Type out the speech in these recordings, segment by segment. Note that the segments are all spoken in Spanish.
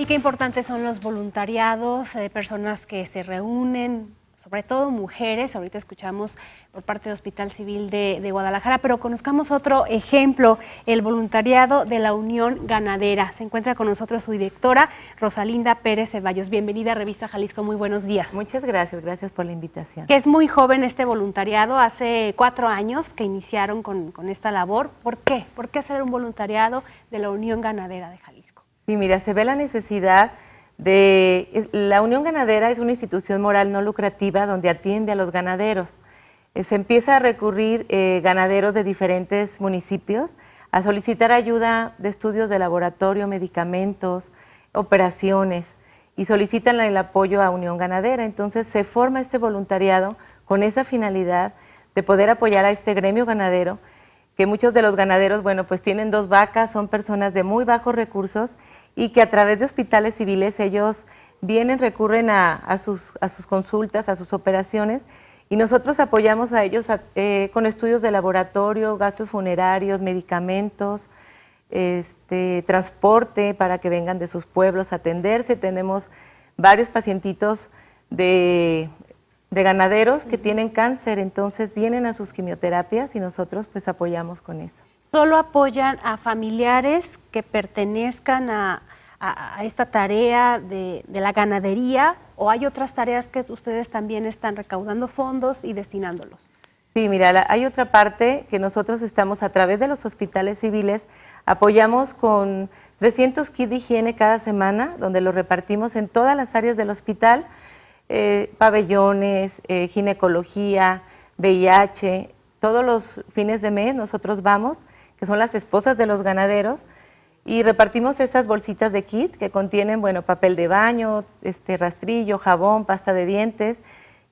Y qué importantes son los voluntariados, eh, personas que se reúnen, sobre todo mujeres. Ahorita escuchamos por parte del Hospital Civil de, Guadalajara, pero conozcamos otro ejemplo, el voluntariado de la Unión Ganadera. Se encuentra con nosotros su directora, Rosalinda Pérez Ceballos. Bienvenida a Revista Jalisco, muy buenos días. Muchas gracias, gracias por la invitación. Que es muy joven este voluntariado, hace cuatro años que iniciaron con, con esta labor. ¿Por qué? ¿Por qué hacer un voluntariado de la Unión Ganadera de Jalisco? Sí, mira, se ve la necesidad de... La Unión Ganadera es una institución moral no lucrativa donde atiende a los ganaderos. Eh, se empieza a recurrir eh, ganaderos de diferentes municipios a solicitar ayuda de estudios de laboratorio, medicamentos, operaciones y solicitan el apoyo a Unión Ganadera. Entonces se forma este voluntariado con esa finalidad de poder apoyar a este gremio ganadero que muchos de los ganaderos, bueno, pues tienen dos vacas, son personas de muy bajos recursos y que a través de hospitales civiles ellos vienen, recurren a, sus, a sus, consultas, a sus operaciones y nosotros apoyamos a ellos eh, con estudios de laboratorio, gastos funerarios, medicamentos, este, transporte para que vengan de sus pueblos a atenderse. Tenemos varios pacientitos de de ganaderos que tienen cáncer, entonces vienen a sus quimioterapias y nosotros pues apoyamos con eso. ¿Solo apoyan a familiares que pertenezcan a, esta tarea de, la ganadería o hay otras tareas que ustedes también están recaudando fondos y destinándolos? Sí, mira, hay otra parte que nosotros estamos a través de los hospitales civiles, apoyamos con 300 kits de higiene cada semana, donde los repartimos en todas las áreas del hospital. Eh, pabellones, eh, ginecología, VIH, todos los fines de mes nosotros vamos, que son las esposas de los ganaderos, y repartimos estas bolsitas de kit que contienen, bueno, papel de baño, este rastrillo, jabón, pasta de dientes,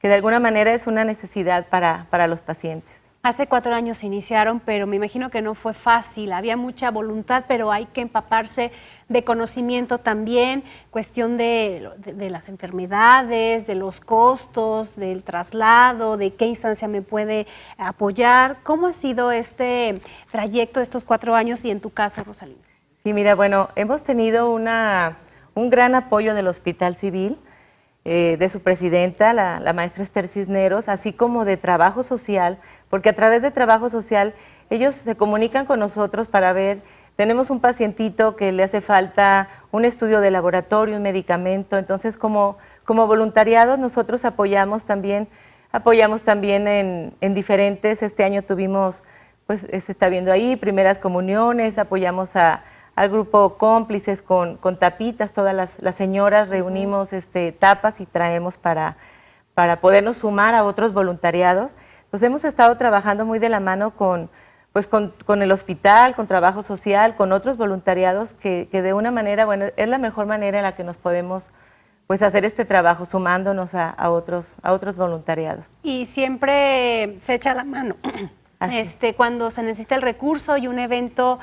que de alguna manera es una necesidad para los pacientes. Hace cuatro años iniciaron, pero me imagino que no fue fácil. Había mucha voluntad, pero hay que empaparse de conocimiento también, cuestión de, las enfermedades, de los costos, del traslado, de qué instancia me puede apoyar. ¿Cómo ha sido este trayecto estos cuatro años y en tu caso, Rosalina? Sí, mira, bueno, hemos tenido una, un gran apoyo del Hospital Civil. Eh, de su presidenta, la, maestra Esther Cisneros, así como de trabajo social, porque a través de trabajo social ellos se comunican con nosotros para ver, tenemos un pacientito que le hace falta un estudio de laboratorio, un medicamento, entonces como, como voluntariado nosotros apoyamos también, apoyamos también en diferentes, este año tuvimos, pues se está viendo ahí, primeras comuniones, apoyamos a al grupo cómplices con, con tapitas, todas las, las señoras reunimos este, tapas y traemos para, para podernos sumar a otros voluntariados. Pues hemos estado trabajando muy de la mano con, pues con, con el hospital, con trabajo social, con otros voluntariados que, de una manera, bueno, es la mejor manera en la que nos podemos pues hacer este trabajo, sumándonos a, a otros, a otros voluntariados. Y siempre se echa la mano. Este, cuando se necesita el recurso y un evento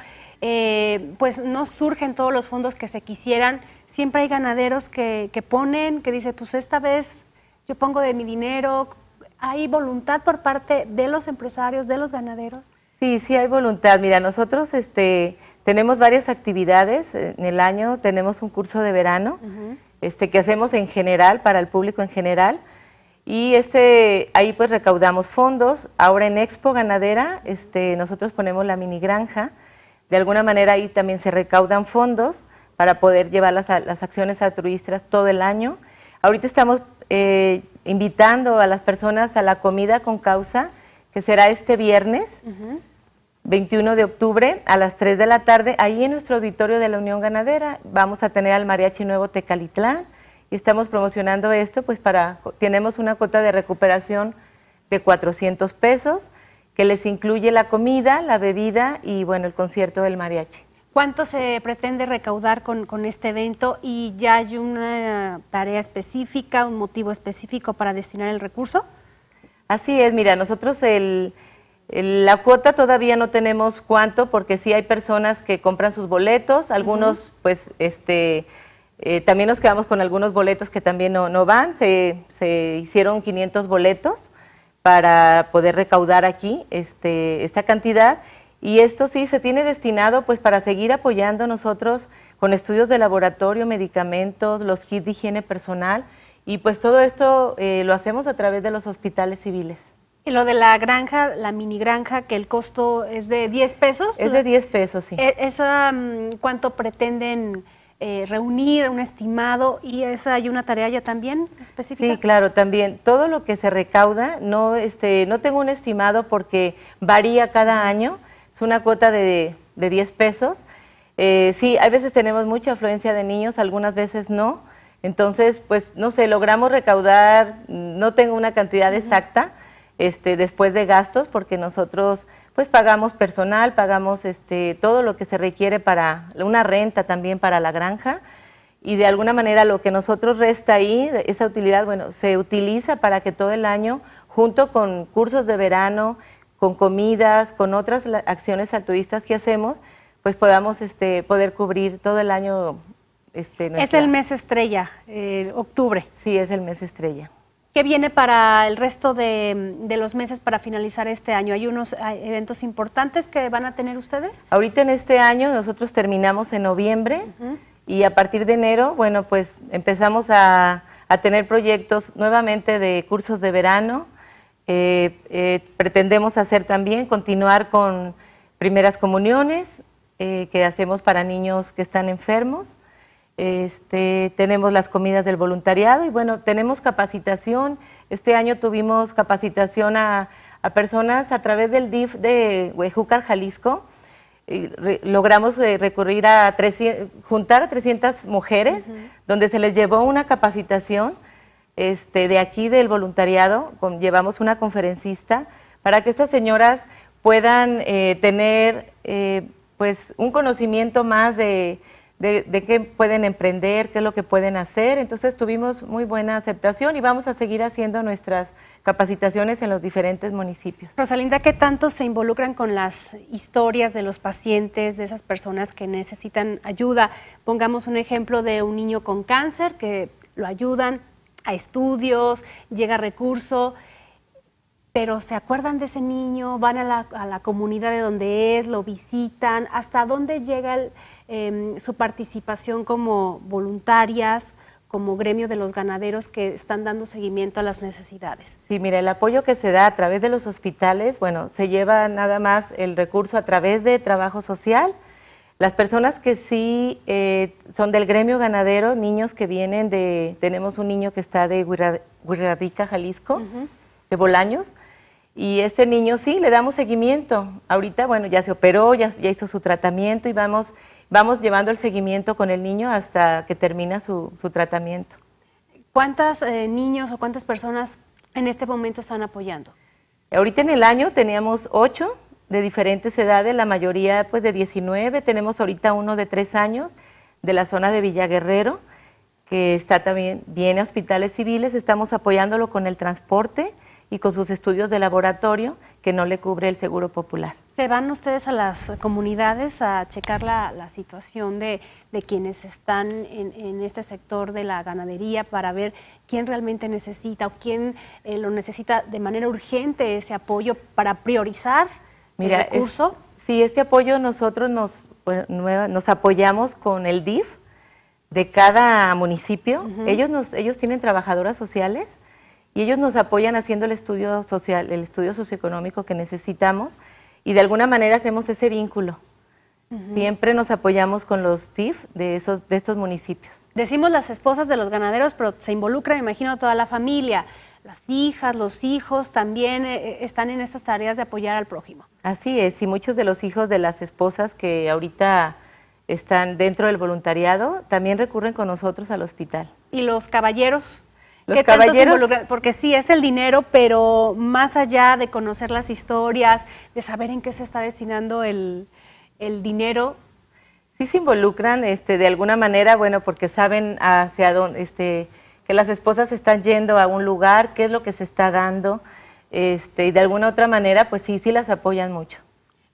eh, pues no surgen todos los fondos que se quisieran. Siempre hay ganaderos que, ponen, que dice, pues esta vez yo pongo de mi dinero. ¿Hay voluntad por parte de los empresarios, de los ganaderos? Sí, sí hay voluntad. Mira, nosotros este, tenemos varias actividades eh, en el año. Tenemos un curso de verano este, que hacemos en general, para el público en general. Y este, ahí pues recaudamos fondos. Ahora en Expo Ganadera este, nosotros ponemos la mini granja de alguna manera ahí también se recaudan fondos para poder llevar las, las acciones altruistas todo el año. Ahorita estamos eh, invitando a las personas a la comida con causa, que será este viernes, 21 de octubre, a las 3 de la tarde, ahí en nuestro auditorio de la Unión Ganadera. Vamos a tener al Mariachi Nuevo Tecalitlán y estamos promocionando esto, pues para, tenemos una cuota de recuperación de 400 pesos que les incluye la comida, la bebida y bueno, el concierto del mariachi. ¿Cuánto se pretende recaudar con, este evento y ya hay una tarea específica, un motivo específico para destinar el recurso? Así es, mira, nosotros la cuota todavía no tenemos cuánto porque sí hay personas que compran sus boletos, algunos pues este... Eh, también nos quedamos con algunos boletos que también no, van, se, se hicieron 500 boletos para poder recaudar aquí este, esta cantidad. Y esto sí se tiene destinado pues para seguir apoyando nosotros con estudios de laboratorio, medicamentos, los kits de higiene personal y pues todo esto eh, lo hacemos a través de los hospitales civiles. Y lo de la granja, la mini granja, que el costo es de 10 pesos. Es de 10 pesos, sí. E, ¿Eso mm, cuánto pretenden eh, reunir un estimado y esa hay una tarea ya también específica. Sí, claro, también todo lo que se recauda, no, este, no tengo un estimado porque varía cada año, es una cuota de, de 10 pesos. Eh, sí, a veces tenemos mucha afluencia de niños, algunas veces no. Entonces, pues, no sé, logramos recaudar, no tengo una cantidad exacta este, después de gastos, porque nosotros pues pagamos personal, pagamos este, todo lo que se requiere para una renta también para la granja y de alguna manera lo que nosotros resta ahí, esa utilidad, bueno, se utiliza para que todo el año, junto con cursos de verano, con comidas, con otras acciones altruistas que hacemos, pues podamos este, poder cubrir todo el año. Este, Es el mes estrella, eh, octubre. Sí, es el mes estrella. ¿Qué viene para el resto de, los meses para finalizar este año? ¿Hay unos eventos importantes que van a tener ustedes? Ahorita en este año nosotros terminamos en noviembre y a partir de enero, bueno, pues empezamos a, tener proyectos nuevamente de cursos de verano. Eh, eh, pretendemos hacer también, continuar con primeras comuniones eh, que hacemos para niños que están enfermos este, tenemos las comidas del voluntariado y bueno, tenemos capacitación. Este año tuvimos capacitación a, personas a través del DIF de Huejúcar, Jalisco. Y logramos eh, recurrir a 300, juntar a 300 mujeres, donde se les llevó una capacitación este, de aquí del voluntariado. Con, llevamos una conferencista para que estas señoras puedan eh, tener eh, pues un conocimiento más de, de, qué pueden emprender, qué es lo que pueden hacer. Entonces tuvimos muy buena aceptación y vamos a seguir haciendo nuestras capacitaciones en los diferentes municipios. Rosalinda, ¿qué tanto se involucran con las historias de los pacientes, de esas personas que necesitan ayuda? Pongamos un ejemplo de un niño con cáncer que lo ayudan a estudios, llega recurso pero se acuerdan de ese niño, van a la, comunidad de donde es, lo visitan, hasta dónde llega em, su participación como voluntarias, como gremio de los ganaderos que están dando seguimiento a las necesidades. Sí, mira, el apoyo que se da a través de los hospitales, bueno, se lleva nada más el recurso a través de trabajo social. Las personas que sí eh, son del gremio ganadero, niños que vienen de, tenemos un niño que está de Huirradica, Jalisco, de Bolaños, y este niño sí, le damos seguimiento. Ahorita, bueno, ya se operó, ya, hizo su tratamiento y vamos, llevando el seguimiento con el niño hasta que termina su, tratamiento. ¿Cuántos eh, niños o cuántas personas en este momento están apoyando? Ahorita en el año teníamos ocho de diferentes edades, la mayoría pues de 19, tenemos ahorita uno de tres años de la zona de Villa que está también, viene a hospitales civiles, estamos apoyándolo con el transporte, y con sus estudios de laboratorio que no le cubre el Seguro Popular. ¿Se van ustedes a las comunidades a checar la, situación de, de, quienes están en, este sector de la ganadería para ver quién realmente necesita o quién eh, lo necesita de manera urgente ese apoyo para priorizar el recurso? sí, este apoyo nosotros nos, nos apoyamos con el DIF de cada municipio. ellos, nos, ellos tienen trabajadoras sociales y ellos nos apoyan haciendo el estudio social, el estudio socioeconómico que necesitamos y de alguna manera hacemos ese vínculo. Siempre nos apoyamos con los TIF de, esos, estos municipios. Decimos las esposas de los ganaderos, pero se involucra, imagino, toda la familia. Las hijas, los hijos también eh, eh, están en estas tareas de apoyar al prójimo. Así es, y muchos de los hijos de las esposas que ahorita están dentro del voluntariado también recurren con nosotros al hospital. ¿Y los caballeros? Los caballeros. Porque sí, es el dinero, pero más allá de conocer las historias, de saber en qué se está destinando el, el dinero. Sí se involucran este, de alguna manera, bueno, porque saben hacia dónde, este, que las esposas están yendo a un lugar, qué es lo que se está dando, este, y de alguna otra manera, pues sí, sí las apoyan mucho.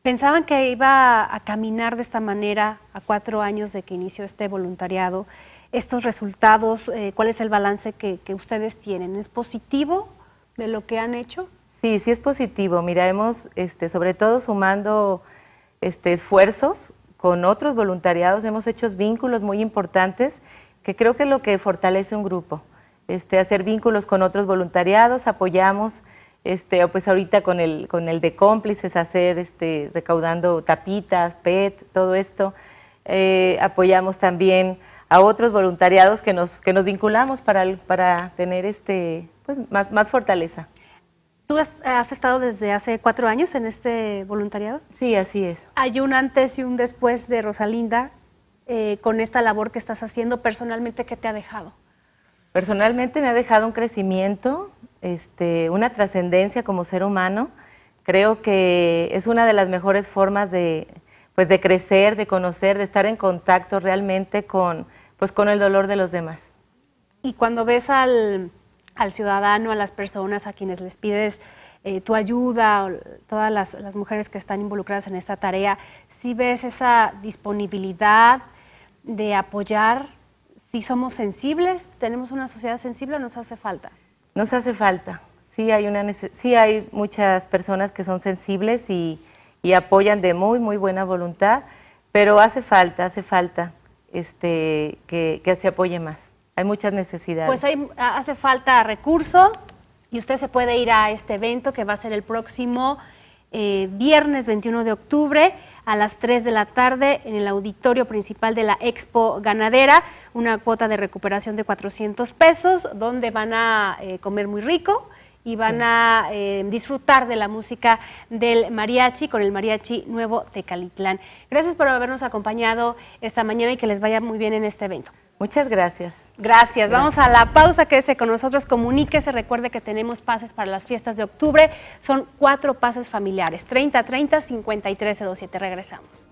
¿Pensaban que iba a caminar de esta manera a cuatro años de que inició este voluntariado? estos resultados? Eh, ¿Cuál es el balance que, ustedes tienen? ¿Es positivo de lo que han hecho? Sí, sí es positivo. Mira, hemos este, sobre todo sumando este, esfuerzos con otros voluntariados, hemos hecho vínculos muy importantes que creo que es lo que fortalece un grupo. Este, hacer vínculos con otros voluntariados, apoyamos, este, pues ahorita con el, de cómplices, hacer, este, recaudando tapitas, PET, todo esto. Eh, apoyamos también a otros voluntariados que nos, que nos vinculamos para, para tener este, pues, más, más fortaleza. ¿Tú has, estado desde hace cuatro años en este voluntariado? Sí, así es. Hay un antes y un después de Rosalinda eh, con esta labor que estás haciendo personalmente, ¿qué te ha dejado? Personalmente me ha dejado un crecimiento, este, una trascendencia como ser humano. Creo que es una de las mejores formas de, pues, de crecer, de conocer, de estar en contacto realmente con, pues con el dolor de los demás. Y cuando ves al, al ciudadano, a las personas a quienes les pides eh, tu ayuda, todas las, las, mujeres que están involucradas en esta tarea, si ¿sí ves esa disponibilidad de apoyar, si ¿Sí somos sensibles, tenemos una sociedad sensible o nos hace falta. Nos hace falta, sí hay, una, sí hay muchas personas que son sensibles y, y apoyan de muy, muy buena voluntad, pero hace falta, hace falta este, que, se apoye más. Hay muchas necesidades. Pues hace falta recurso y usted se puede ir a este evento que va a ser el próximo eh, viernes 21 de octubre a las 3 de la tarde en el auditorio principal de la Expo Ganadera, una cuota de recuperación de 400 pesos, donde van a eh, comer muy rico y van a eh, disfrutar de la música del mariachi con el mariachi nuevo Tecalitlán. Gracias por habernos acompañado esta mañana y que les vaya muy bien en este evento. Muchas gracias. Gracias. Vamos a la pausa. que Quédese con nosotros. Comuníquese. Recuerde que tenemos pases para las fiestas de octubre. Son cuatro pases familiares. 30, 30, 53, Regresamos.